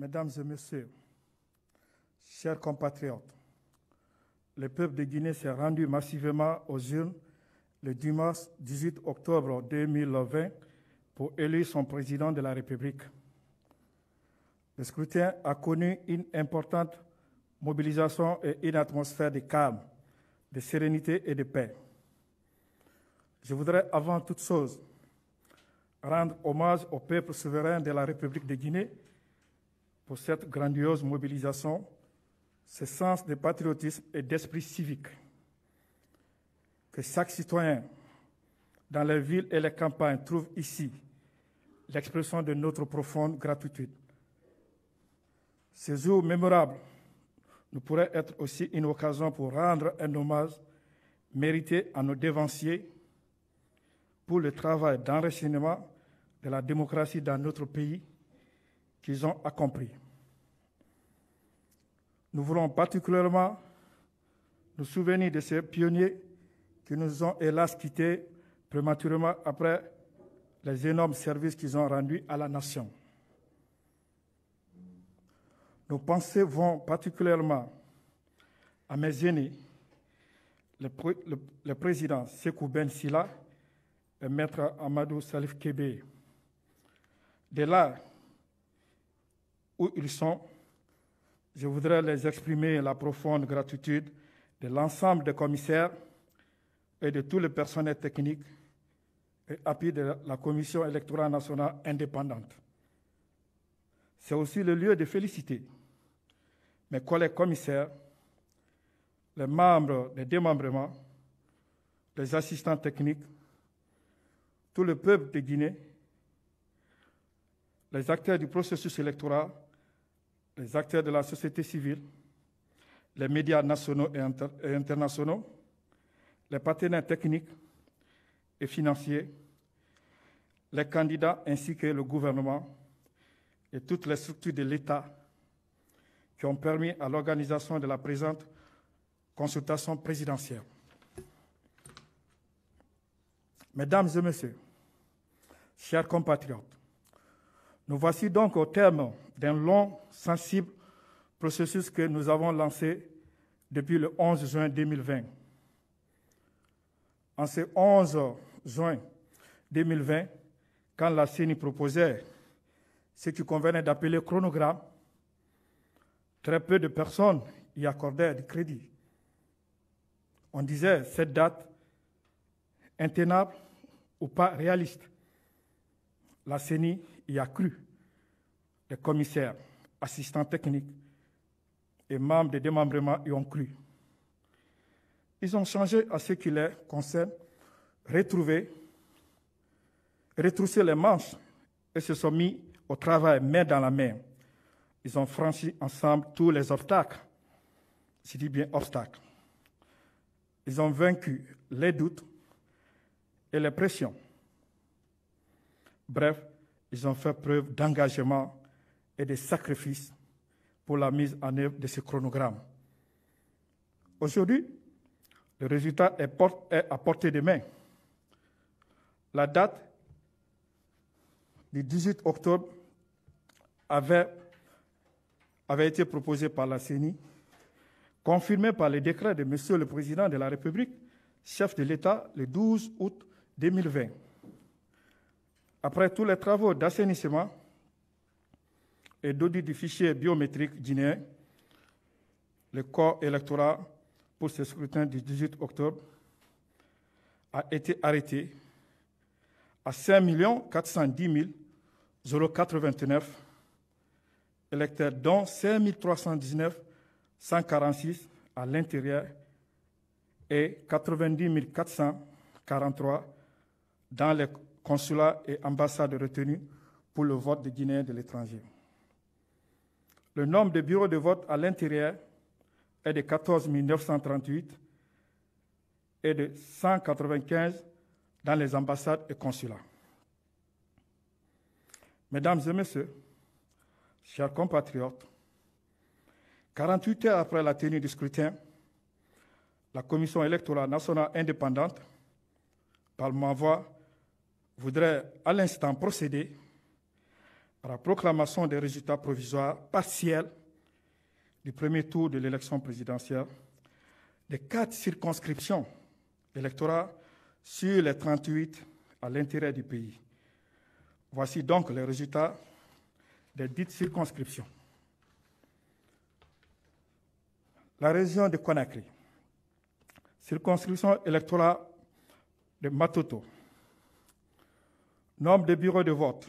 Mesdames et Messieurs, chers compatriotes, le peuple de Guinée s'est rendu massivement aux urnes le dimanche 18 octobre 2020 pour élire son président de la République. Le scrutin a connu une importante mobilisation et une atmosphère de calme, de sérénité et de paix. Je voudrais avant toute chose rendre hommage au peuple souverain de la République de Guinée pour cette grandiose mobilisation, ce sens de patriotisme et d'esprit civique que chaque citoyen dans les villes et les campagnes trouve ici l'expression de notre profonde gratitude. Ces jours mémorables nous pourraient être aussi une occasion pour rendre un hommage mérité à nos dévanciers pour le travail d'enrichissement de la démocratie dans notre pays qu'ils ont accompli. Nous voulons particulièrement nous souvenir de ces pionniers qui nous ont hélas quittés prématurément après les énormes services qu'ils ont rendus à la nation. Nos pensées vont particulièrement à mes aînés, le, président Sekou Ben Sila et maître Amadou Salif Kebe. De là, où ils sont, je voudrais les exprimer la profonde gratitude de l'ensemble des commissaires et de tout le personnel technique et appui de la Commission électorale nationale indépendante. C'est aussi le lieu de féliciter mes collègues commissaires, les membres des démembrements, les assistants techniques, tout le peuple de Guinée, les acteurs du processus électoral les acteurs de la société civile, les médias nationaux et, internationaux, les partenaires techniques et financiers, les candidats ainsi que le gouvernement et toutes les structures de l'État qui ont permis à l'organisation de la présente consultation présidentielle. Mesdames et Messieurs, chers compatriotes, nous voici donc au terme d'un long, sensible processus que nous avons lancé depuis le 11 juin 2020. En ce 11 juin 2020, quand la CENI proposait ce qui convenait d'appeler chronogramme, très peu de personnes y accordaient du crédit. On disait cette date intenable ou pas réaliste. La CENI y a cru les commissaires, assistants techniques et membres des démembrement y ont cru. Ils ont changé à ce qui les concerne, retrouvé, retroussé les manches et se sont mis au travail main dans la main. Ils ont franchi ensemble tous les obstacles. si dit bien obstacle. Ils ont vaincu les doutes et les pressions. Bref, ils ont fait preuve d'engagement et des sacrifices pour la mise en œuvre de ce chronogramme. Aujourd'hui, le résultat est, à portée de main. La date du 18 octobre avait, avait été proposée par la CENI, confirmée par le décret de M. le Président de la République, chef de l'État, le 12 août 2020. Après tous les travaux d'assainissement, et d'audit du fichier biométrique guinéen, le corps électoral pour ce scrutin du 18 octobre a été arrêté à 5 410 089 électeurs, dont 5 319 146 à l'intérieur et 90 443 dans les consulats et ambassades retenues pour le vote des Guinéens de l'étranger. Le nombre de bureaux de vote à l'intérieur est de 14 938 et de 195 dans les ambassades et consulats. Mesdames et Messieurs, chers compatriotes, 48 heures après la tenue du scrutin, la Commission électorale nationale indépendante, par ma voix, voudrait à l'instant procéder par la proclamation des résultats provisoires partiels du premier tour de l'élection présidentielle des quatre circonscriptions électorales sur les 38 à l'intérêt du pays. Voici donc les résultats des dites circonscriptions. La région de Conakry, circonscription électorale de Matoto, nombre de bureaux de vote,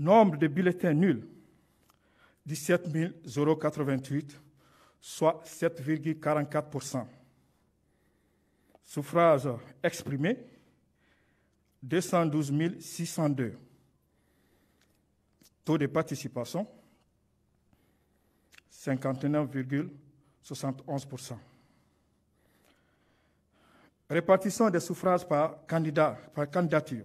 Nombre de bulletins nuls 17 088, soit 7,44 Souffrage exprimé 212 602. Taux de participation 59,71 Répartition des suffrages par candidat, par candidature.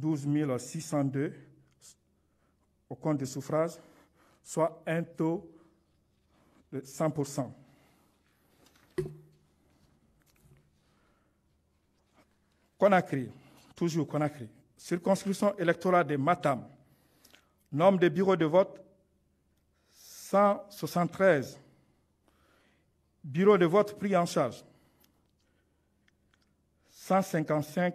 12 602 au compte de suffrage, soit un taux de 100%. Conakry, toujours Conakry, circonscription électorale de Matam, nombre de bureaux de vote 173, bureaux de vote pris en charge 155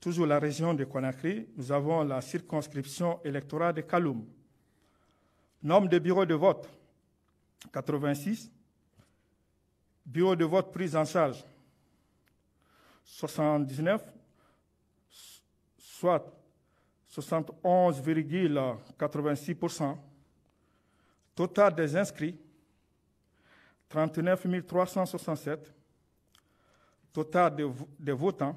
toujours la région de Conakry, nous avons la circonscription électorale de Kaloum. Nombre de bureaux de vote, 86. Bureaux de vote pris en charge, 79, soit 71,86%. Total des inscrits, 39 367. Total des votants,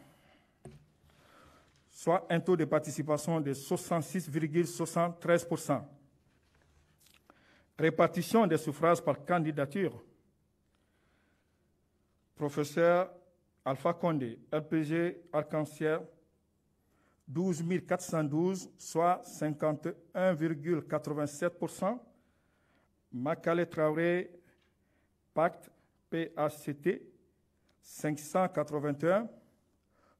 soit un taux de participation de 66,73%. Répartition des suffrages par candidature. Professeur Alpha Condé, RPG arc en 12 412, soit 51,87%. Macalé Traoré, Pacte, PHCT, 581.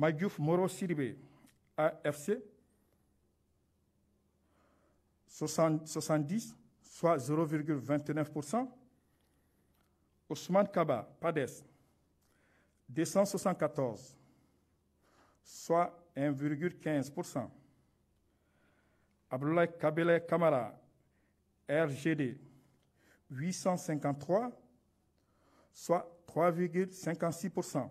Maguf Moro Siribé, AFC, 70, soit 0,29%. Ousmane Kaba, PADES, e 274, soit 1,15%. Abdoulaye Kabele Kamara, RGD, 853, soit 3,56%.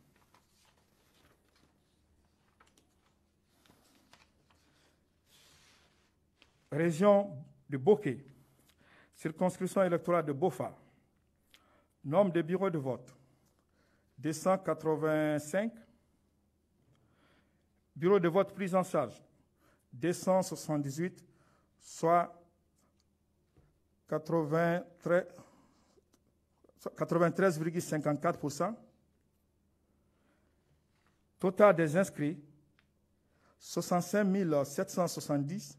Région de Boké, circonscription électorale de Bofa, nombre de bureaux de vote 285, bureau de vote prise en charge 278, soit 93,54%, total des inscrits 65 770,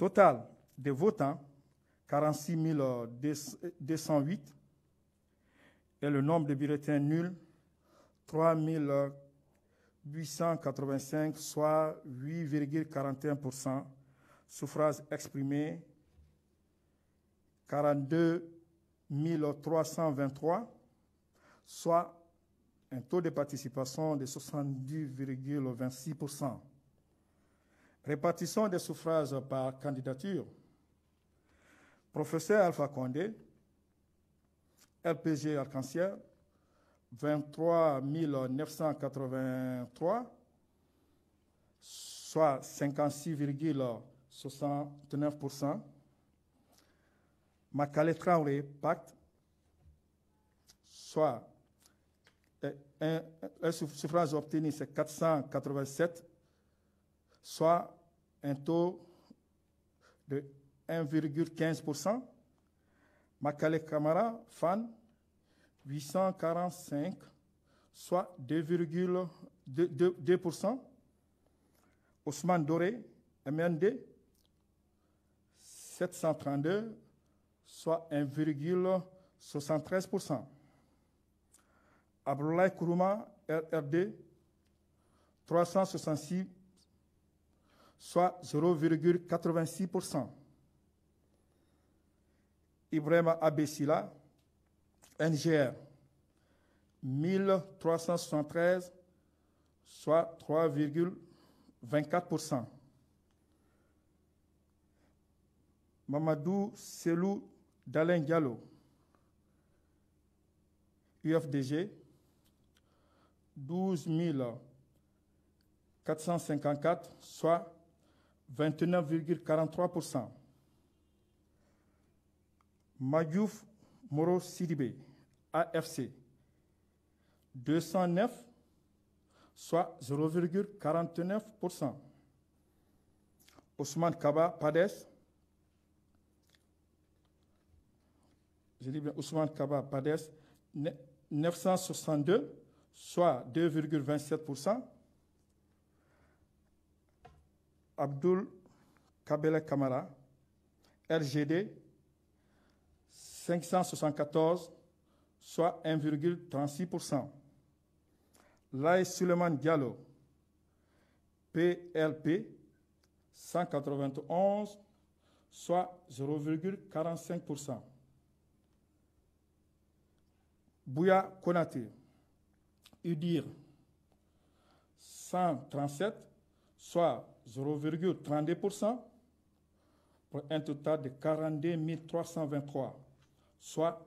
Total des votants, 46 208. Et le nombre de bulletins nuls, 3 885, soit 8,41%. Suffrages exprimés, 42 323, soit un taux de participation de 70,26%. Répartition des suffrages par candidature. Professeur Alpha Condé, LPG Arc-en-Ciel, 23 983, soit 56,69%. macalé Traoré, pacte, soit euh, un suffrage obtenu, c'est 487 soit un taux de 1,15%. Makale Kamara, fan, 845, soit 2,2%. Ousmane Doré, MND, 732, soit 1,73%. Abdoulaye Kourouma, RRD, 366 soit 0,86%. Ibrahim Abessila, NGR, 1373, soit 3,24%. Mamadou Selou Dalen UFDG, 12 454, soit 29,43%. Madjouf Moro Sidibé, AFC, 209, soit 0,49%. Ousmane Kaba Pades, je dis bien Ousmane Kaba Pades, e 962, soit 2,27%. Abdul Kabele Kamara, RGD 574, soit 1,36%. Laï Suleiman Diallo, PLP 191, soit 0,45%. Bouya Konate, UDIR 137, soit 0,32% pour un total de 42 323, soit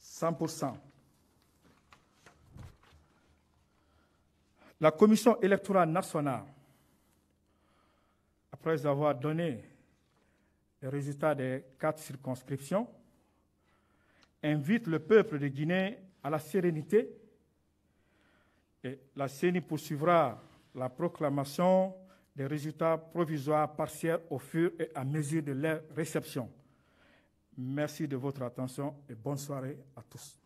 100%. La Commission électorale nationale, après avoir donné les résultats des quatre circonscriptions, invite le peuple de Guinée à la sérénité et la CENI poursuivra la proclamation des résultats provisoires partiels au fur et à mesure de leur réception. Merci de votre attention et bonne soirée à tous.